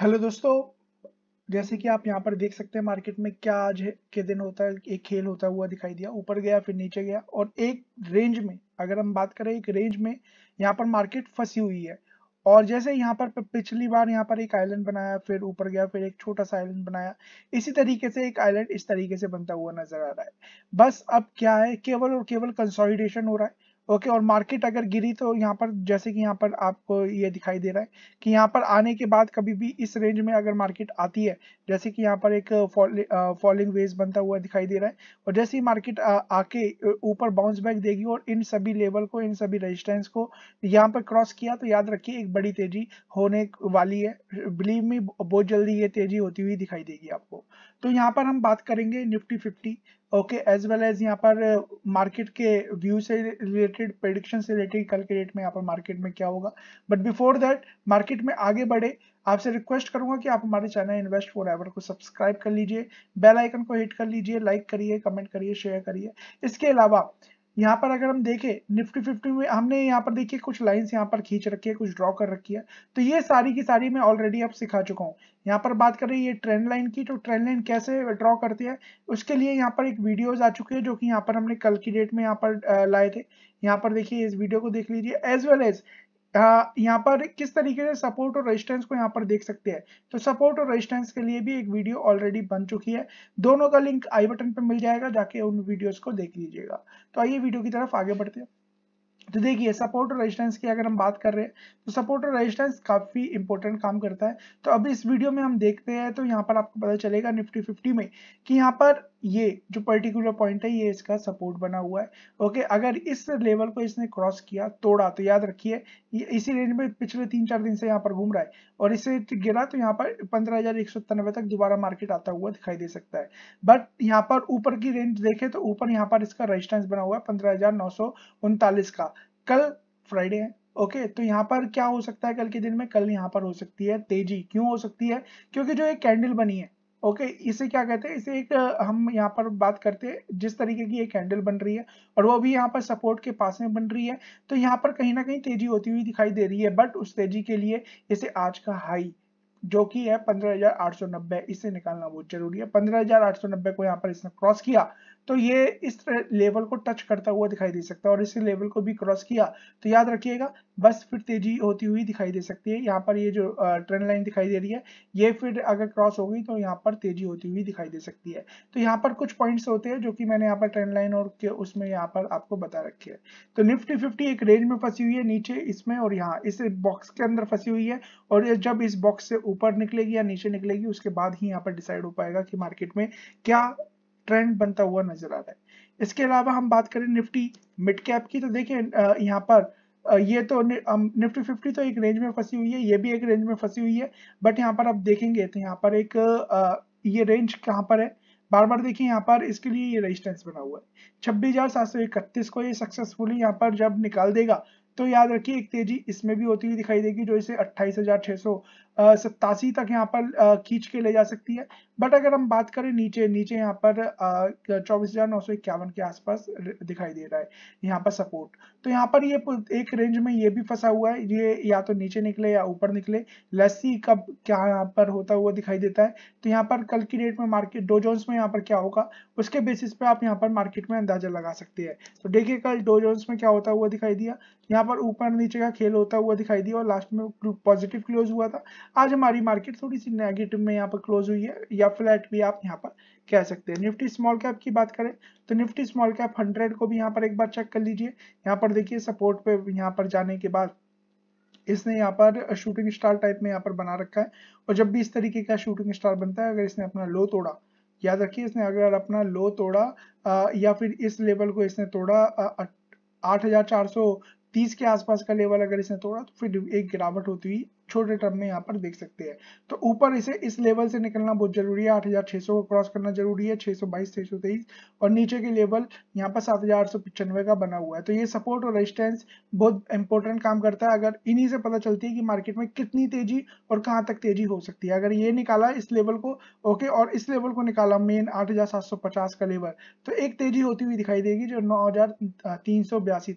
hello दोस्तों जैसे कि आप यहाँ पर देख सकते हैं मार्केट में क्या आज के दिन होता है एक खेल होता हुआ दिखाई दिया ऊपर गया फिर नीचे गया और एक रेंज में अगर हम बात करें एक रेंज में यहाँ पर मार्केट फंसी हुई है और जैसे यहाँ पर पिछली बार यहाँ पर एक आइलैंड बनाया फिर ऊपर गया फिर एक छोटा सा आइलैंड बनाया इसी तरीके से एक आइलैंड इस तरीके से बनता हुआ नजर आ रहा है बस अब क्या है केवल और केवल कंसोलिडेशन हो रहा है ओके और मार्केट अगर गिरी तो यहाँ पर जैसे कि यहाँ पर आपको ये दिखाई दे रहा है कि यहाँ पर आने के बाद कभी भी इस रेंज में अगर मार्केट आती है जैसे कि यहाँ पर एक फॉलिंग वेज बनता हुआ दिखाई दे रहा है और जैसे ही मार्केट आके ऊपर बाउंस बैक देगी और इन सभी लेवल को इन सभी रजिस्टेंस को यहाँ पर क्रॉस किया तो याद रखिए एक बड़ी तेजी होने वाली है बिलीव में बहुत जल्दी ये तेजी होती हुई दिखाई देगी आपको तो यहाँ पर हम बात करेंगे Nifty fifty okay as well as यहाँ पर मार्केट uh, के व्यू से रिलेटेड प्रेडिक्शन से रिलेटेड कल के डेट में यहाँ पर मार्केट में क्या होगा बट बिफोर दैट मार्केट में आगे बढ़े आपसे रिक्वेस्ट करूंगा कि आप हमारे चैनल इन्वेस्ट फॉर एवर को सब्सक्राइब कर लीजिए बेल आइकन को हिट कर लीजिए लाइक करिए कमेंट करिए शेयर करिए इसके अलावा यहाँ पर अगर हम देखें निफ्टी फिफ्टी में हमने यहाँ पर देखिए कुछ लाइंस यहाँ पर खींच रखी है कुछ ड्रॉ कर रखी है तो ये सारी की सारी मैं ऑलरेडी अब सिखा चुका हूँ यहाँ पर बात कर रही है ट्रेंड लाइन की तो ट्रेंड लाइन कैसे ड्रॉ करती है उसके लिए यहाँ पर एक वीडियोज आ चुकी है जो कि यहाँ पर हमने कल की डेट में यहाँ पर लाए थे यहाँ पर देखिए इस वीडियो को देख लीजिए एज वेल एज यहाँ पर किस तरीके से सपोर्ट और रेजिस्टेंस को यहाँ पर देख सकते हैं तो सपोर्ट और रेजिस्टेंस के लिए भी एक वीडियो ऑलरेडी बन चुकी है दोनों का लिंक आई बटन पर मिल जाएगा जाके उन वीडियोस को देख लीजिएगा तो आइए वीडियो की तरफ आगे बढ़ते हैं तो देखिए सपोर्ट और रेजिस्टेंस की अगर हम बात कर रहे हैं तो सपोर्ट और रेजिस्टेंस काफ़ी इंपॉर्टेंट काम करता है तो अब इस वीडियो में हम देखते हैं तो यहाँ पर आपको पता चलेगा निफ्टी फिफ्टी में कि यहाँ पर ये जो पर्टिकुलर पॉइंट है ये इसका सपोर्ट बना हुआ है ओके अगर इस लेवल को इसने क्रॉस किया तोड़ा तो याद रखिए इसी रेंज में पिछले तीन चार दिन से यहाँ पर घूम रहा है और इसे गिरा तो यहाँ पर पंद्रह तक दोबारा मार्केट आता हुआ दिखाई दे सकता है बट यहाँ पर ऊपर की रेंज देखे तो ऊपर यहाँ पर इसका रजिस्टेंस बना हुआ है पंद्रह का कल फ्राइडे है ओके okay, तो यहाँ पर क्या हो सकता है कल के दिन में कल यहाँ पर हो सकती है तेजी क्यों हो सकती है क्योंकि जो एक कैंडल बनी है ओके okay, इसे क्या कहते हैं इसे एक हम यहाँ पर बात करते हैं जिस तरीके की एक हैंडल बन रही है और वो भी यहाँ पर सपोर्ट के पास में बन रही है तो यहाँ पर कहीं ना कहीं तेजी होती हुई दिखाई दे रही है बट उस तेजी के लिए इसे आज का हाई जो कि है 15,890 इसे निकालना बहुत जरूरी है 15,890 को यहाँ पर इसने क्रॉस किया तो ये इस लेवल को टच करता हुआ दिखाई दे सकता है और इस लेवल को भी क्रॉस किया तो याद रखिएगा बस फिर तेजी होती हुई दिखाई दे सकती है यहाँ पर ये जो ट्रेंड लाइन दिखाई दे रही है ये फिर अगर क्रॉस हो गई तो यहाँ पर तेजी होती हुई दिखाई दे सकती है तो यहाँ पर कुछ पॉइंट्स होते हैं जो कि मैंने यहाँ पर ट्रेंड लाइन और उसमें यहाँ पर आपको बता रखी है तो निफ्टी फिफ्टी एक रेंज में फंसी हुई है नीचे इसमें और यहाँ इस बॉक्स के अंदर फंसी हुई है और जब इस बॉक्स से ऊपर निकलेगी या नीचे निकलेगी उसके बाद ही यहाँ पर डिसाइड हो पाएगा कि मार्केट में क्या ट्रेंड बनता हुआ नजर आ रहा है इसके अलावा हम बात करें निफ्टी मिड कैप की तो देखिये यहाँ पर ये तो निफ्टी फिफ्टी तो एक रेंज में फंसी हुई है ये भी एक रेंज में फंसी हुई है बट यहाँ पर आप देखेंगे तो यहाँ पर एक ये रेंज कहाँ पर है बार बार देखिए यहाँ पर इसके लिए ये रेजिस्टेंस बना हुआ है छब्बीस हजार सात सौ इकतीस को ये सक्सेसफुली यहाँ पर जब निकाल देगा तो याद रखिए एक तेजी इसमें भी होती हुई दिखाई देगी जो इसे अट्ठाईस हजार छह सौ सत्तासी तक यहाँ पर खींच के ले जा सकती है बट अगर हम बात करें नीचे नीचे यहाँ पर चौबीस हजार नौ सौ इक्यावन के आसपास दिखाई दे रहा है यहाँ पर सपोर्ट तो यहाँ पर ये एक रेंज में ये भी फंसा हुआ है ये या तो नीचे निकले या ऊपर निकले लस्सी कब क्या यहाँ पर होता हुआ दिखाई देता है तो यहाँ पर कल की डेट में मार्केट डो जोन्स में यहाँ पर क्या होगा उसके बेसिस पे आप यहाँ पर मार्केट में अंदाजा लगा सकते हैं तो देखिए कल डो जोन्स में क्या होता हुआ दिखाई दिया यहाँ पर ऊपर नीचे का खेल होता हुआ दिखाई दिया और लास्ट में पॉजिटिव क्लोज हुआ था आज हमारी मार्केट थोड़ी सी नेगेटिव में यहाँ पर क्लोज हुई है या फ्लैट भी आप यहाँ पर कह सकते हैं निफ्टी स्मॉल कैप की बात करें तो निफ्टी स्मॉल कैप हंड्रेड को भी यहाँ पर एक बार चेक कर लीजिए यहाँ पर देखिए सपोर्ट पे यहाँ पर जाने के बाद इसने यहाँ पर शूटिंग स्टार टाइप में यहाँ पर बना रखा है और जब भी इस तरीके का शूटिंग स्टार बनता है अगर इसने अपना लो तोड़ा याद रखिए इसने अगर अपना लो तोड़ा आ, या फिर इस लेवल को इसने तोड़ा आठ हजार चार सौ तीस के आसपास का लेवल अगर इसने तोड़ा तो फिर एक गिरावट होती हुई छोटे टर्म में यहाँ पर देख सकते हैं तो ऊपर इसे इस लेवल से निकलना बहुत जरूरी है 8600 को क्रॉस करना जरूरी है 622 623 और नीचे के लेवल यहाँ पर सात का बना हुआ है तो ये सपोर्ट और रेजिस्टेंस बहुत इंपॉर्टेंट काम करता है अगर इन्हीं से पता चलती है कि मार्केट में कितनी तेजी और कहाँ तक तेजी हो सकती है अगर ये निकाला इस लेवल को ओके और इस लेवल को निकाला मेन आठ का लेवल तो एक तेजी होती हुई दिखाई देगी जो नौ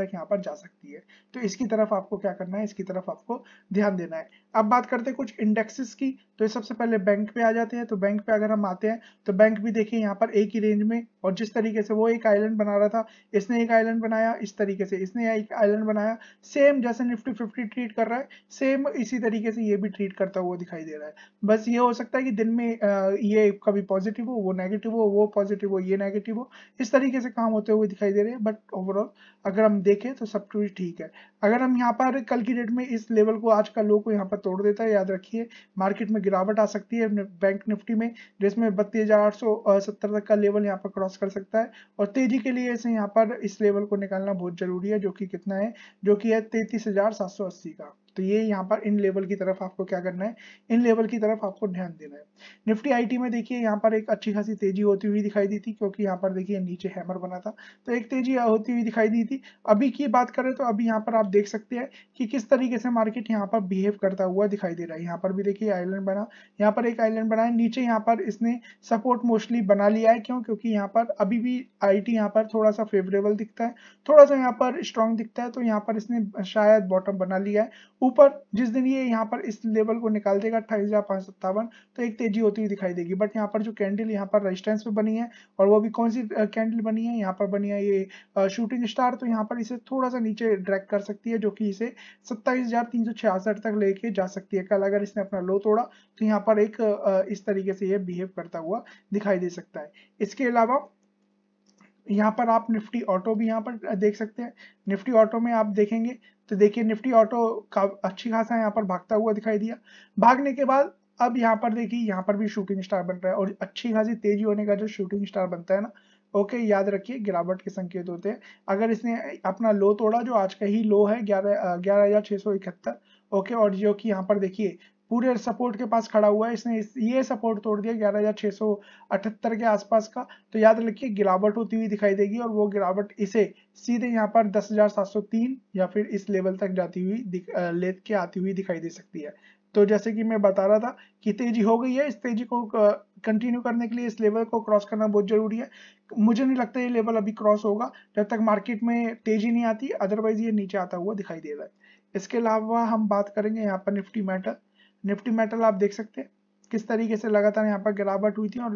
तक यहाँ पर जा सकती है तो इसकी तरफ आपको क्या करना है इसकी तरफ आपको ध्यान देना है अब बात करते हैं कुछ इंडेक्सेस की तो ये सबसे पहले बैंक पे आ जाते हैं तो बैंक पे अगर हम आते हैं तो बैंक भी देखिए यहाँ पर एक ही रेंज में और जिस तरीके से वो एक आइलैंड बना रहा था इसने एक आइलैंड बनाया इस तरीके से इसने एक आइलैंड बनाया सेम जैसे निफ्टी फिफ्टी ट्रीट कर रहा है सेम इसी तरीके से ये भी ट्रीट करता हुआ दिखाई दे रहा है बस ये हो सकता है कि दिन में ये कभी पॉजिटिव हो वो नेगेटिव हो वो पॉजिटिव हो ये नेगेटिव हो इस तरीके से काम होते हुए दिखाई दे रहे हैं बट ओवरऑल अगर हम देखें तो सब कुछ ठीक है अगर हम यहाँ पर कल की डेट में इस लेवल को आज का लो को यहाँ पर तोड़ देता है याद रखिए मार्केट में गिरावट आ सकती है बैंक निफ्टी में जिसमें बत्तीस हजार आठ सौ सत्तर तक का लेवल यहाँ पर क्रॉस कर सकता है और तेजी के लिए इसे यहाँ पर इस लेवल को निकालना बहुत जरूरी है जो कि कितना है जो कि है तैतीस हजार सात सौ अस्सी का तो ये यहाँ पर इन लेवल की तरफ आपको क्या करना है इन लेवल की तरफ आपको ध्यान देना है निफ्टी आईटी में देखिए यहाँ पर एक अच्छी खासी तेजी होती हुई दिखाई दी थी क्योंकि यहाँ पर देखिए नीचे हैमर बना था तो एक तेजी होती हुई दिखाई दी थी अभी की बात करें तो अभी यहाँ पर आप देख सकते हैं कि किस तरीके से मार्केट यहाँ पर बिहेव करता हुआ दिखाई दे रहा है यहाँ पर भी देखिए आईलैंड बना यहाँ पर एक आईलैंड बना है नीचे यहाँ पर इसने सपोर्ट मोस्टली बना लिया है क्यों क्योंकि यहाँ पर अभी भी आई टी यहाँ पर थोड़ा सा फेवरेबल दिखता है थोड़ा सा यहाँ पर स्ट्रॉन्ग दिखता है तो यहाँ पर इसने शायद बॉटम बना लिया है ऊपर जिस दिन ये यहाँ पर इस लेवल को निकाल देगा अट्ठाईस हजार पाँच सत्तावन तो एक तेजी होती हुई दिखाई देगी बट यहाँ पर जो कैंडल यहाँ पर रेजिस्टेंस पे बनी है और वो भी कौन सी कैंडल बनी है यहाँ पर बनी है ये शूटिंग स्टार तो यहाँ पर इसे थोड़ा सा नीचे ड्रैग कर सकती है जो कि इसे सत्ताईस तक लेके जा सकती है कल अगर इसने अपना लो तोड़ा तो यहाँ पर एक इस तरीके से ये बिहेव करता हुआ दिखाई दे सकता है इसके अलावा यहाँ पर आप निफ्टी ऑटो भी यहाँ पर देख सकते हैं निफ्टी ऑटो में आप देखेंगे तो देखिए निफ्टी ऑटो का अच्छी खासा यहाँ पर भागता हुआ दिखाई दिया भागने के बाद अब यहाँ पर देखिए यहाँ पर भी शूटिंग स्टार बन रहा है और अच्छी खासी तेजी होने का जो शूटिंग स्टार बनता है ना ओके okay, याद रखिए गिरावट के संकेत होते हैं अगर इसने अपना लो तोड़ा जो आज का ही लो है ग्यारह ग्यारह हजार छह सौ इकहत्तर ओके और जो कि यहाँ पर देखिए पूरे सपोर्ट के पास खड़ा हुआ है इसने ये सपोर्ट तोड़ दिया ग्यारह हजार सौ अठहत्तर के आसपास का तो याद रखिए गिरावट होती हुई दिखाई देगी और वो गिरावट इसे सीधे यहाँ पर दस हजार सात सौ तीन या फिर इस लेवल तक जाती हुई ले के आती हुई दिखाई दे सकती है तो जैसे कि मैं बता रहा था कि तेजी हो गई है इस तेजी को कंटिन्यू करने के लिए इस लेवल को क्रॉस करना बहुत जरूरी है मुझे नहीं लगता ये लेवल अभी क्रॉस होगा जब तक मार्केट में तेजी नहीं आती अदरवाइज ये नीचे आता हुआ दिखाई दे रहा है इसके अलावा हम बात करेंगे यहाँ पर निफ्टी मेटल निफ्टी मेटल आप देख सकते हैं किस तरीके से लगातार यहाँ पर गिरावट हुई थी और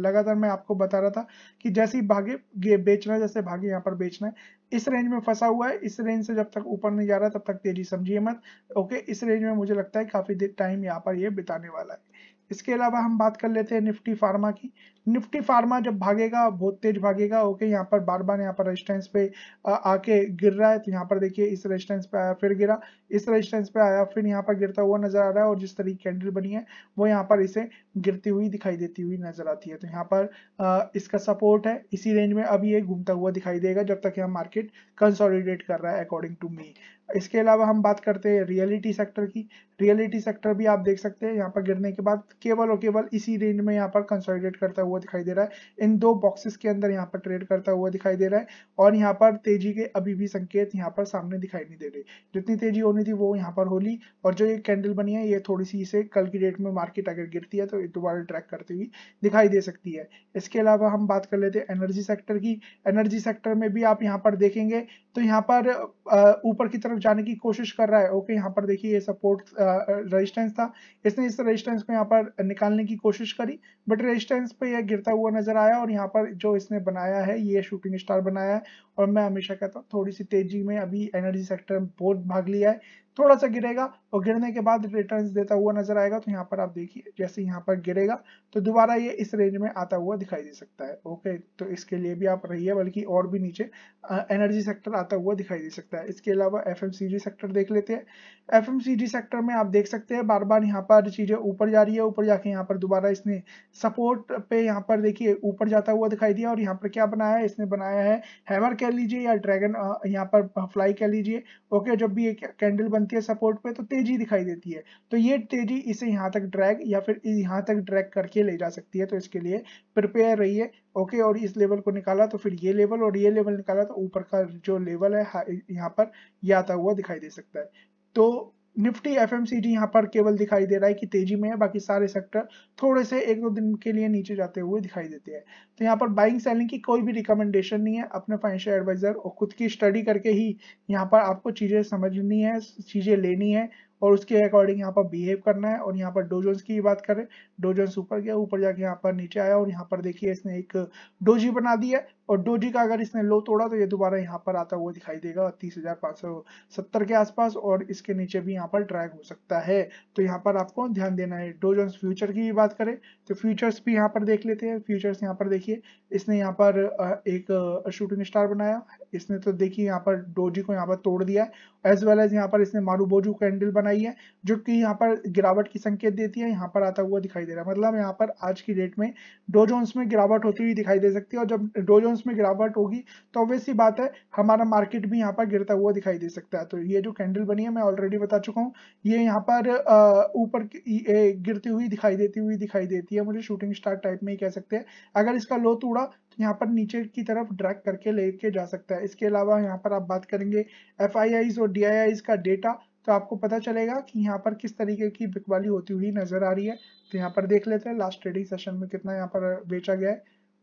लगातार मैं आपको बता रहा था कि जैसे ही भागे बेचना है जैसे भागे यहाँ पर बेचना है इस रेंज में फंसा हुआ है इस रेंज से जब तक ऊपर नहीं जा रहा तब तक तेजी समझिए मत ओके इस रेंज में मुझे लगता है काफी देर टाइम यहाँ पर ये बिताने वाला है इसके अलावा हम बात कर लेते हैं निफ्टी फार्मा की निफ्टी फार्मा जब भागेगा बहुत तेज भागेगा ओके यहाँ पर बार बार यहाँ पर रेजिस्टेंस पे आके गिर रहा है तो यहाँ पर देखिए इस रेजिस्टेंस पे आया फिर गिरा इस रेजिस्टेंस पे आया फिर यहाँ पर गिरता हुआ नजर आ रहा है और जिस तरीके कैंडल बनी है वो यहाँ पर इसे गिरती हुई दिखाई देती हुई नजर आती है तो यहाँ पर इसका सपोर्ट है इसी रेंज में अब ये घूमता हुआ दिखाई देगा जब तक यहाँ मार्केट कंसोलिडेट कर रहा है अकॉर्डिंग टू मी इसके अलावा हम बात करते हैं रियलिटी सेक्टर की रियलिटी सेक्टर भी आप देख सकते हैं यहाँ पर गिरने के बाद केवल और केवल इसी रेंज में यहाँ पर कंसोलिडेट करता हुआ दिखाई दे रहा है इन दो बॉक्सेस के अंदर यहाँ पर ट्रेड करता हुआ दिखाई दे रहा है और यहाँ पर तेजी के अभी भी संकेत यहाँ पर सामने दिखाई नहीं दे रहे जितनी तेजी होनी थी वो यहाँ पर होली और जो ये कैंडल बनी है ये थोड़ी सी इसे कल की डेट में मार्केट अगर गिरती है तो दोबारा ट्रैक करती हुई दिखाई दे सकती है इसके अलावा हम बात कर लेते हैं एनर्जी सेक्टर की एनर्जी सेक्टर में भी आप यहाँ पर देखेंगे तो यहाँ पर ऊपर की तरफ तरफ जाने की कोशिश कर रहा है ओके यहाँ पर देखिए ये सपोर्ट रेजिस्टेंस था इसने इस रेजिस्टेंस को यहाँ पर निकालने की कोशिश करी बट रेजिस्टेंस पे ये गिरता हुआ नजर आया और यहाँ पर जो इसने बनाया है ये शूटिंग स्टार बनाया है और मैं हमेशा कहता हूँ थोड़ी सी तेजी में अभी एनर्जी सेक्टर बहुत भाग लिया है थोड़ा सा गिरेगा और गिरने के बाद रिटर्न्स देता हुआ नजर आएगा तो यहाँ पर आप देखिए जैसे यहाँ पर गिरेगा तो दोबारा ये इस रेंज में आता हुआ दिखाई दे सकता है ओके तो इसके लिए भी आप रहिए बल्कि और भी नीचे एनर्जी सेक्टर आता हुआ दिखाई दे सकता है इसके अलावा एफ सेक्टर देख लेते हैं एफ सेक्टर में आप देख सकते हैं बार बार यहाँ पर चीज़ें ऊपर जा रही है ऊपर जाके यहाँ पर दोबारा इसने सपोर्ट पे यहाँ पर देखिए ऊपर जाता हुआ दिखाई दिया और यहाँ पर क्या बनाया है इसने बनाया है हैमर कह लीजिए या ड्रैगन यहाँ पर फ्लाई कह लीजिए ओके जब भी एक कैंडल बन के है सपोर्ट पे तो तेजी दिखाई देती है तो ये तेजी इसे यहाँ तक ड्रैग या फिर यहाँ तक ड्रैग करके ले जा सकती है तो इसके लिए प्रिपेयर रहिए ओके और इस लेवल को निकाला तो फिर ये लेवल और ये लेवल निकाला तो ऊपर का जो लेवल है यहाँ पर ये आता हुआ दिखाई दे सकता है तो निफ्टी एफ यहाँ पर केवल दिखाई दे रहा है कि तेजी में है बाकी सारे सेक्टर थोड़े से एक दो दिन के लिए नीचे जाते हुए दिखाई देते हैं तो यहाँ पर बाइंग सेलिंग की कोई भी रिकमेंडेशन नहीं है अपने फाइनेंशियल एडवाइजर और खुद की स्टडी करके ही यहाँ पर आपको चीजें समझनी है चीजें लेनी है और उसके अकॉर्डिंग यहाँ पर बिहेव करना है और यहाँ पर डोजोन्स की बात करें डोजोन्स ऊपर गया ऊपर जाके यहाँ पर नीचे आया और यहाँ पर देखिए इसने एक डोजी बना दिया और डोजी का अगर इसने लो तोड़ा तो ये दोबारा यहाँ पर आता हुआ दिखाई देगा तीस हजार सौ सत्तर के आसपास और इसके नीचे भी यहाँ पर ट्रैक हो सकता है तो यहाँ पर आपको ध्यान देना है डोजोन्स फ्यूचर की भी बात करें तो फ्यूचर्स भी यहाँ पर देख लेते हैं फ्यूचर्स यहाँ पर देखिए इसने यहाँ पर एक शूटिंग स्टार बनाया इसने तो देखिए यहाँ पर डोजी को यहाँ पर तोड़ दिया है एज वेल एज यहाँ पर इसने मारूबोजू कैंडल बनाई है जो कि यहाँ पर गिरावट की संकेत देती है यहाँ पर आता हुआ दिखाई दे रहा है मतलब यहाँ पर आज की डेट में डोजोन्स में गिरावट होती हुई दिखाई दे सकती है और जब डोजोन्स कॉन्ट्रीब्यूशन में गिरावट होगी तो ऑब्वियसली बात है हमारा मार्केट भी यहाँ पर गिरता हुआ दिखाई दे सकता है तो ये जो कैंडल बनी है मैं ऑलरेडी बता चुका हूँ ये यहाँ पर ऊपर गिरती हुई दिखाई देती हुई दिखाई देती है मुझे शूटिंग स्टार टाइप में ही कह सकते हैं अगर इसका लो तोड़ा तो यहाँ पर नीचे की तरफ ड्रैक करके लेके जा सकता है इसके अलावा यहाँ पर आप बात करेंगे एफ और डी का डेटा तो आपको पता चलेगा कि यहाँ पर किस तरीके की बिकवाली होती हुई नजर आ रही है तो यहाँ पर देख लेते हैं लास्ट ट्रेडिंग सेशन में कितना यहाँ पर बेचा गया है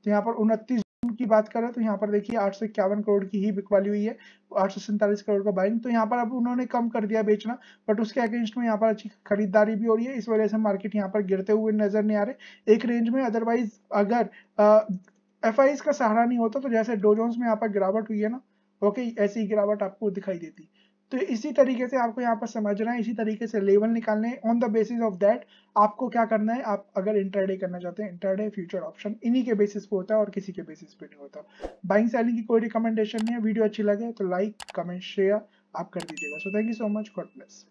तो यहाँ पर उनतीस की बात करें तो यहाँ पर देखिए आठ सौ इक्यावन करोड़ की ही बिकवाली हुई है आठ करोड़ का बाइंग तो यहाँ पर अब उन्होंने कम कर दिया बेचना बट उसके अगेंस्ट में यहाँ पर अच्छी खरीदारी भी हो रही है इस वजह से मार्केट यहाँ पर गिरते हुए नजर नहीं आ रहे एक रेंज में अदरवाइज अगर एफ का सहारा नहीं होता तो जैसे डोजोन्स में यहाँ पर गिरावट हुई है ना ओके ऐसी गिरावट आपको दिखाई देती तो इसी तरीके से आपको यहाँ पर समझना है इसी तरीके से लेवल निकालने on the basis of that आपको क्या करना है आप अगर इंटरडे करना चाहते हैं इंटरडे फ्यूचर ऑप्शन इन्हीं के बेसिस पे होता है और किसी के बेसिस पे नहीं होता बाइंग सेलिंग की कोई रिकमेंडेशन नहीं है वीडियो अच्छी लगे तो लाइक कमेंट शेयर आप कर दीजिएगा so thank you so much God bless